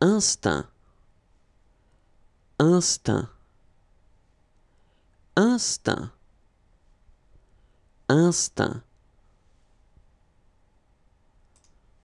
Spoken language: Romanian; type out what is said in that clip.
instinct, instinct, instinct, instinct.